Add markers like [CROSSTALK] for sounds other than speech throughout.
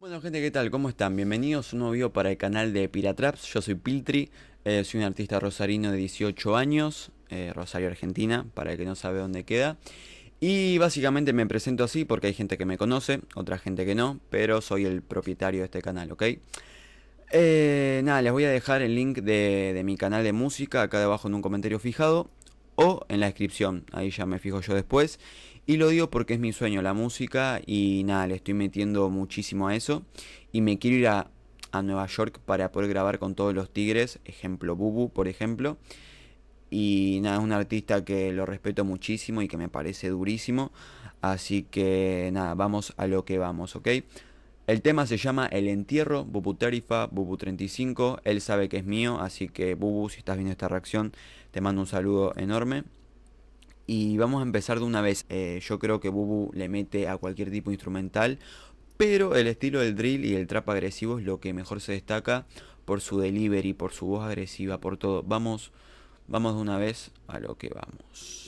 Bueno gente, ¿qué tal? ¿Cómo están? Bienvenidos a un nuevo video para el canal de Piratraps. Yo soy Piltri, eh, soy un artista rosarino de 18 años, eh, Rosario, Argentina, para el que no sabe dónde queda. Y básicamente me presento así porque hay gente que me conoce, otra gente que no, pero soy el propietario de este canal, ¿ok? Eh, nada, les voy a dejar el link de, de mi canal de música acá debajo en un comentario fijado o en la descripción, ahí ya me fijo yo después. Y lo digo porque es mi sueño, la música, y nada, le estoy metiendo muchísimo a eso. Y me quiero ir a, a Nueva York para poder grabar con todos los tigres, ejemplo Bubu, por ejemplo. Y nada, es un artista que lo respeto muchísimo y que me parece durísimo. Así que nada, vamos a lo que vamos, ¿ok? El tema se llama El Entierro, Bubu Tarifa, Bubu 35. Él sabe que es mío, así que Bubu, si estás viendo esta reacción, te mando un saludo enorme y vamos a empezar de una vez. Eh, yo creo que Bubu le mete a cualquier tipo instrumental, pero el estilo del drill y el trap agresivo es lo que mejor se destaca por su delivery, por su voz agresiva, por todo. Vamos, vamos de una vez a lo que vamos.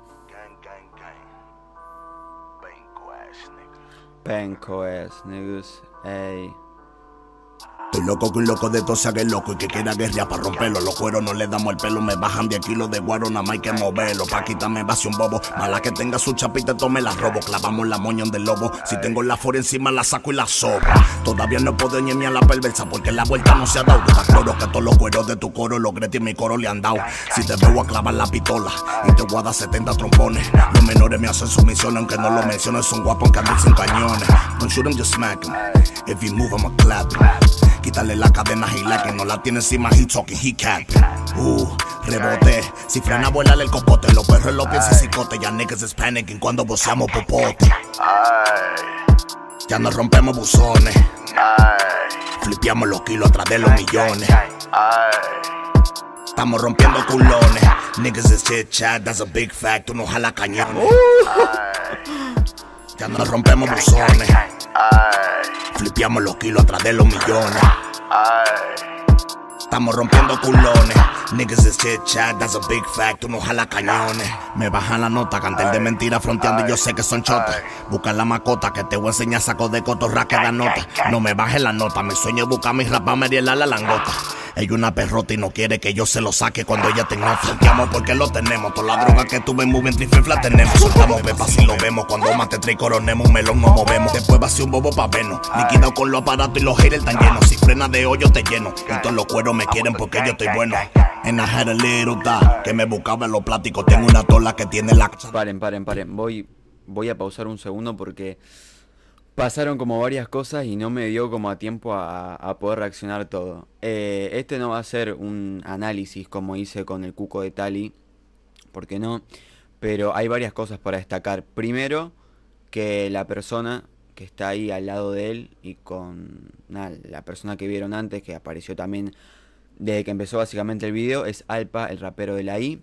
Bankos ass niggas. Hey. Estoy loco que un loco de todo se haga el loco y que quiera guerrilla para romperlo. Los cueros no le damos el pelo, me bajan 10 kilos de guaro, nada más hay que moverlo. Pa' quitarme vacío un bobo, mala que tenga su chapita, tome la robo. Clavamos la moña del lobo, si tengo la fora encima la saco y la sobra Todavía no puedo ni a la perversa porque la vuelta no se ha dado. Te coro que todos los cueros de tu coro, los y mi coro le han dado. Si te veo a clavar la pistola y te guarda 70 trompones. Los menores me hacen sumisión, aunque no lo menciones, son guapos que andan sin cañones. Don't shoot em, just smack em. If you move, clap em. Quítale la cadena y la que no la tiene encima, he talking, he cap. Uh, rebote. Si frena, vuela el copote. Los perros lo piensan psicote. Ya niggas is panicking cuando boceamos popote. Ya nos rompemos buzones. Flipeamos los kilos atrás de los millones. Estamos rompiendo culones. Niggas is chit chat, that's a big fact. Tú no jala cañones. Uh. Ya nos rompemos buzones. Flipiamos los kilos atrás de los millones. Estamos rompiendo culones. Niggas is chit chat, that's a big fact. tú no jalas cañones. Me bajan la nota, cantel de mentira fronteando y yo sé que son chotas. Busca la macota que te voy a enseñar saco de cotorra que da nota. No me bajes la nota, me sueño es buscar mis Mariela la langota. Ella una perrota y no quiere que yo se lo saque cuando ella tenga amo porque lo tenemos. Toda la droga que tuve en moving trifle la tenemos. Soltamos pepas lo vemos. Cuando mate tres coronemos un melón nos movemos. Después va a ser un bobo pa' venos. Liquidado con los aparatos y los haters tan llenos. Si frena de hoyo te lleno. Y todos los cueros me quieren porque yo estoy bueno. En I had a little que me buscaba en los pláticos. Tengo una tola que tiene la. Paren, paren, paren. Voy, voy a pausar un segundo porque pasaron como varias cosas y no me dio como a tiempo a, poder reaccionar todo. Eh, este no va a ser un análisis como hice con el cuco de Tali, porque no, pero hay varias cosas para destacar. Primero, que la persona que está ahí al lado de él y con la persona que vieron antes, que apareció también desde que empezó básicamente el video, es Alpa, el rapero de la I,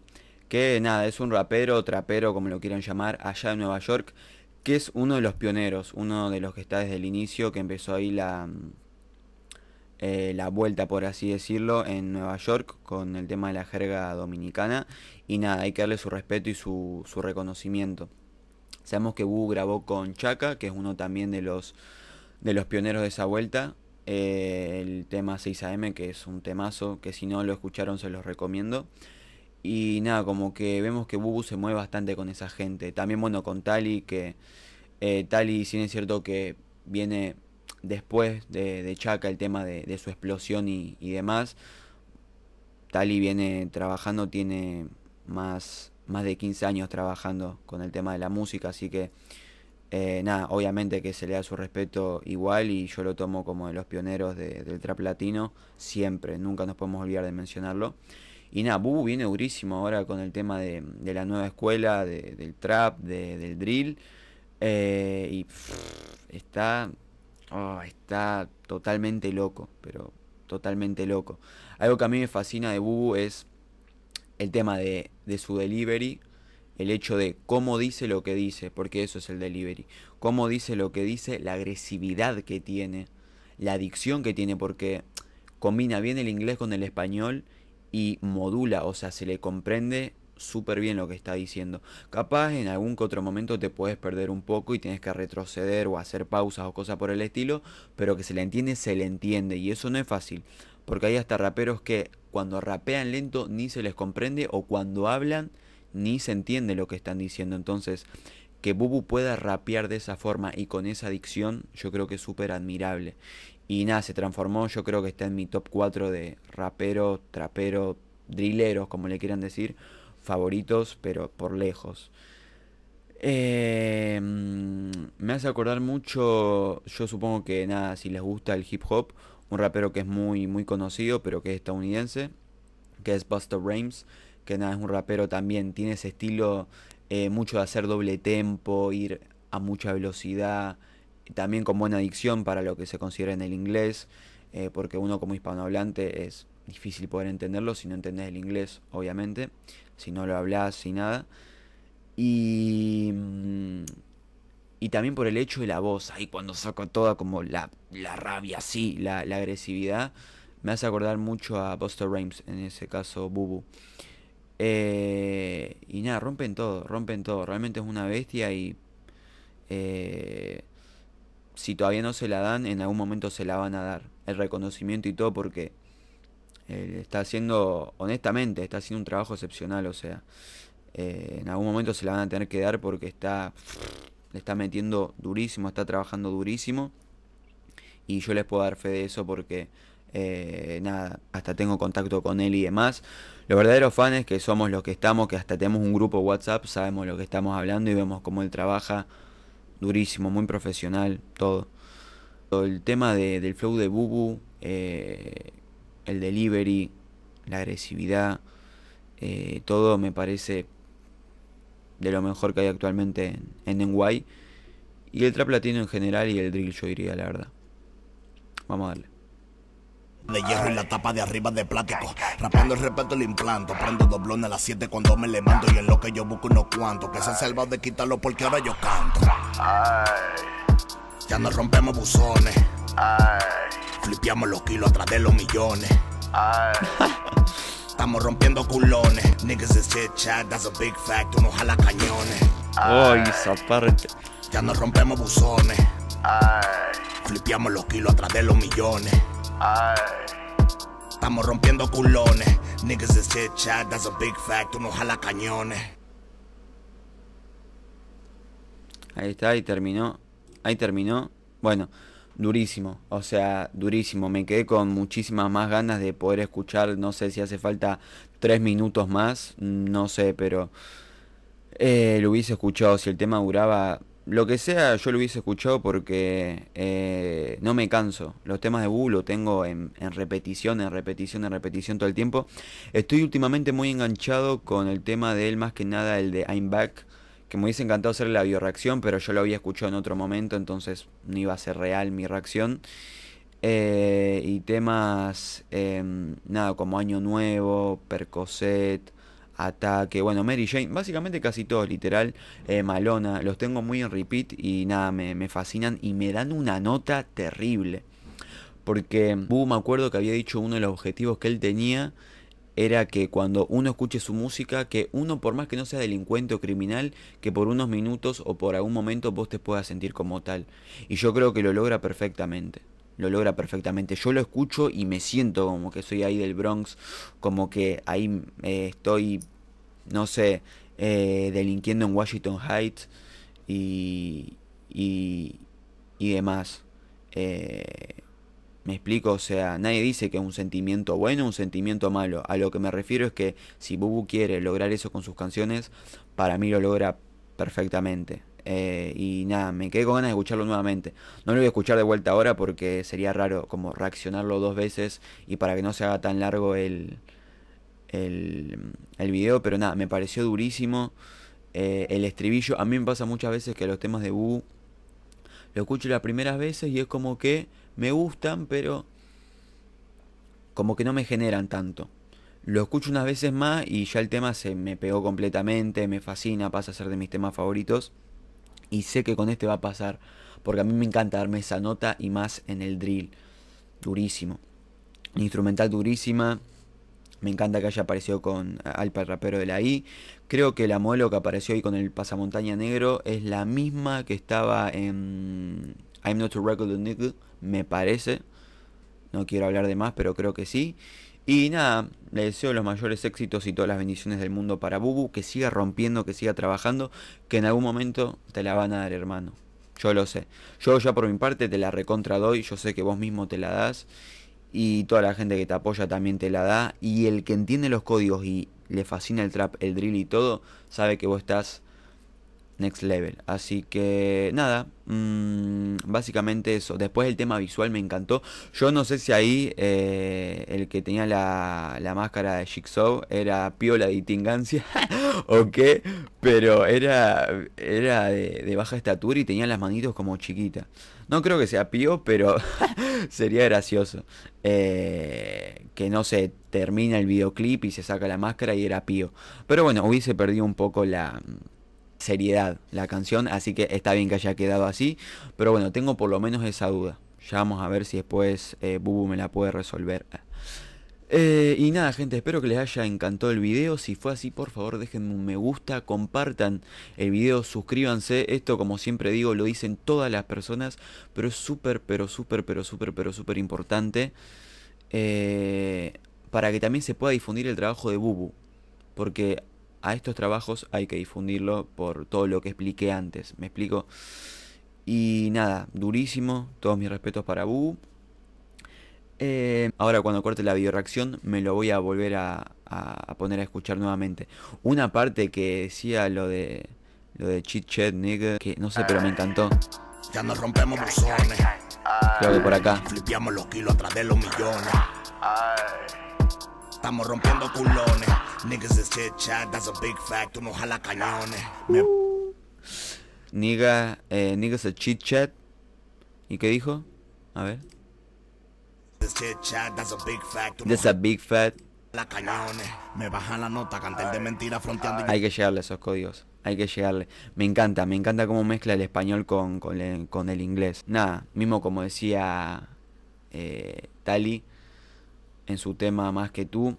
que nada, es un rapero, trapero, como lo quieran llamar, allá en Nueva York, que es uno de los pioneros, uno de los que está desde el inicio, que empezó ahí la, mm, eh, la vuelta, por así decirlo, en Nueva York con el tema de la jerga dominicana. Y nada, hay que darle su respeto y su, reconocimiento. Sabemos que Wu grabó con Chaka, que es uno también de los, de los pioneros de esa vuelta. Eh, el tema 6AM, que es un temazo, que si no lo escucharon se los recomiendo. Y nada, como que vemos que Bubu se mueve bastante con esa gente. También, bueno, con Tali, que eh, Tali, si es cierto que viene después de, Chaka el tema de, su explosión y, demás, Tali viene trabajando, tiene más, más de 15 años trabajando con el tema de la música, así que eh, nada, obviamente que se le da su respeto igual y yo lo tomo como de los pioneros del trap latino, siempre, nunca nos podemos olvidar de mencionarlo. Y nada, Bubu viene durísimo ahora con el tema de, la nueva escuela, del trap, del drill. Eh, y está, oh, está totalmente loco, pero totalmente loco. Algo que a mí me fascina de Bubu es el tema de, de su delivery, el hecho de cómo dice lo que dice, porque eso es el delivery, cómo dice lo que dice, la agresividad que tiene, la adicción que tiene, porque combina bien el inglés con el español y modula, o sea, se le comprende súper bien lo que está diciendo. Capaz en algún que otro momento te puedes perder un poco y tienes que retroceder o hacer pausas o cosas por el estilo, pero que se le entiende, se le entiende y eso no es fácil, porque hay hasta raperos que cuando rapean lento ni se les comprende o cuando hablan ni se entiende lo que están diciendo. Entonces, que Bubu pueda rapear de esa forma y con esa dicción, yo creo que es súper admirable. Y nada, se transformó, yo creo que está en mi top 4 de rapero trapero drilleros, como le quieran decir, favoritos, pero por lejos. Eh, mm, me hace acordar mucho, yo supongo que nada, si les gusta el hip hop, un rapero que es muy, muy conocido, pero que es estadounidense, que es Buster Rhymes, que nada, es un rapero también, tiene ese estilo eh, mucho de hacer doble tempo, ir a mucha velocidad, también con buena adicción para lo que se considera en el inglés, eh, porque uno como hispanohablante es difícil poder entenderlo si no entendés el inglés, obviamente, si no lo hablas, y nada. Mm, y, también por el hecho de la voz, ahí cuando saco toda como la, rabia, sí, la, agresividad, me hace acordar mucho a Buster Rhymes, en ese caso Bubu. Eh, y nada, rompen todo, rompen todo, realmente es una bestia y... Eh, si todavía no se la dan, en algún momento se la van a dar. El reconocimiento y todo porque eh, está haciendo, honestamente, está haciendo un trabajo excepcional. O sea, eh, en algún momento se la van a tener que dar porque está, le está metiendo durísimo, está trabajando durísimo. Y yo les puedo dar fe de eso porque, eh, nada, hasta tengo contacto con él y demás. Los verdaderos fans que somos los que estamos, que hasta tenemos un grupo WhatsApp, sabemos lo que estamos hablando y vemos cómo él trabaja durísimo, muy profesional, todo. El tema de, del flow de Bubu, eh, el delivery, la agresividad, eh, todo me parece de lo mejor que hay actualmente en, en NY. Y el trap latino en general y el drill, yo diría, la verdad. Vamos a darle de hierro y la tapa de arriba de plástico. Rapando el respeto el implanto. Prendo doblones a las 7 cuando me le mando Y en lo que yo busco unos cuantos. Que se salvado de quitarlo porque ahora yo canto. Ya nos rompemos buzones. Flipiamos los kilos atrás de los millones. [LAUGHS] Estamos rompiendo culones. Niggas is chit chat, that's a big fact. Uno jala cañones. Ya nos rompemos buzones. Flipiamos los kilos atrás de los millones. Estamos rompiendo culones. Niggas that's a big fact. Uno jala cañones. Ahí está, ahí terminó. Ahí terminó. Bueno, durísimo. O sea, durísimo. Me quedé con muchísimas más ganas de poder escuchar. No sé si hace falta tres minutos más. No sé, pero. Eh, lo hubiese escuchado. Si el tema duraba lo que sea yo lo hubiese escuchado porque eh, no me canso. Los temas de bulo lo tengo en, repetición, en repetición, en repetición todo el tiempo. Estoy últimamente muy enganchado con el tema de él, más que nada el de I'm Back, que me hubiese encantado hacer la bioreacción, pero yo lo había escuchado en otro momento, entonces no iba a ser real mi reacción. Eh, y temas, em, nada, como Año Nuevo, Percocet. Ataque, bueno, Mary Jane, básicamente casi todos, literal, eh, Malona, los tengo muy en repeat y nada, me, me fascinan y me dan una nota terrible. Porque Boo uh, me acuerdo que había dicho uno de los objetivos que él tenía era que cuando uno escuche su música, que uno por más que no sea delincuente o criminal, que por unos minutos o por algún momento vos te puedas sentir como tal. Y yo creo que lo logra perfectamente lo logra perfectamente. Yo lo escucho y me siento como que soy ahí del Bronx, como que ahí eh, estoy, no sé, eh, delinquiendo en Washington Heights y, y, demás. Eh, me explico, o sea, nadie dice que es un sentimiento bueno un sentimiento malo. A lo que me refiero es que si Bubu quiere lograr eso con sus canciones, para mí lo logra perfectamente. Eh, y nada, me quedé con ganas de escucharlo nuevamente. No lo voy a escuchar de vuelta ahora porque sería raro como reaccionarlo dos veces y para que no se haga tan largo el, el, video. Pero nada, me pareció durísimo eh, el estribillo. A mí me pasa muchas veces que los temas de Wu lo escucho las primeras veces y es como que me gustan, pero como que no me generan tanto. Lo escucho unas veces más y ya el tema se me pegó completamente, me fascina, pasa a ser de mis temas favoritos. Y sé que con este va a pasar. Porque a mí me encanta darme esa nota y más en el drill. Durísimo. Instrumental durísima. Me encanta que haya aparecido con Alpa el rapero de la I. Creo que la modelo que apareció hoy con el pasamontaña negro es la misma que estaba en I'm Not a Record Nigga, me parece. No quiero hablar de más, pero creo que sí. Y nada, le deseo los mayores éxitos y todas las bendiciones del mundo para Bubu, que siga rompiendo, que siga trabajando, que en algún momento te la van a dar, hermano. Yo lo sé. Yo ya por mi parte te la recontra doy, yo sé que vos mismo te la das y toda la gente que te apoya también te la da y el que entiende los códigos y le fascina el trap, el drill y todo, sabe que vos estás Next Level. Así que nada, mm, básicamente eso. Después el tema visual me encantó. Yo no sé si ahí eh, el que tenía la, máscara de Jigsaw era piola la tingancia [LAUGHS] o qué, pero era, era de, baja estatura y tenía las manitos como chiquitas. No creo que sea pío, pero [LAUGHS] sería gracioso. Eh, que no se termina el videoclip y se saca la máscara y era pío. Pero bueno, hubiese perdido un poco la seriedad la canción, así que está bien que haya quedado así. Pero bueno, tengo por lo menos esa duda. Ya vamos a ver si después eh, Bubu me la puede resolver. Eh, y nada, gente, espero que les haya encantado el video. Si fue así, por favor, dejen un me gusta, compartan el video, suscríbanse. Esto, como siempre digo, lo dicen todas las personas, pero es súper, pero súper, pero súper, pero súper importante. Eh, para que también se pueda difundir el trabajo de Bubu. Porque a estos trabajos hay que difundirlo por todo lo que expliqué antes. ¿Me explico? Y nada, durísimo. Todos mis respetos para Bu. Eh, ahora cuando corte la bioreacción me lo voy a volver a, poner a escuchar nuevamente. Una parte que decía lo de lo de chit chat que no sé, pero me encantó. Ya nos rompemos Creo que por acá. los kilos atrás de los millones estamos rompiendo culones. Niggas is chit chat, that's a big fact, uno jala cañones. eh, niggas is chit chat. ¿Y qué dijo? A ver. that's a big fact. cañones. Me bajan la nota, canté de mentira fronteando. Hay que llegarle esos códigos hay que llegarle. Me encanta, me encanta cómo mezcla el español con, con, el, con el inglés. Nada, mismo como decía eh, Tali, en su tema Más que tú.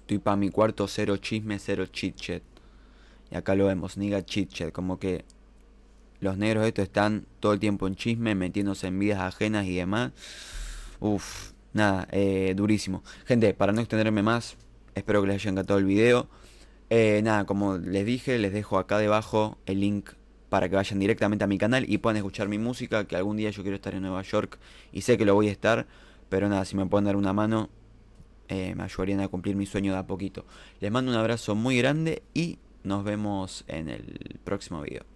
Estoy para mi cuarto, cero chisme, cero chitchat. Y acá lo vemos, niga chitchat. Como que los negros estos están todo el tiempo en chisme, metiéndose en vidas ajenas y demás. Uf, nada, eh, durísimo. Gente, para no extenderme más, espero que les haya encantado el video. Eh, nada, como les dije, les dejo acá debajo el link para que vayan directamente a mi canal y puedan escuchar mi música, que algún día yo quiero estar en Nueva York y sé que lo voy a estar. Pero nada, si me pueden dar una mano, eh, me ayudarían a cumplir mi sueño de a poquito. Les mando un abrazo muy grande y nos vemos en el próximo video.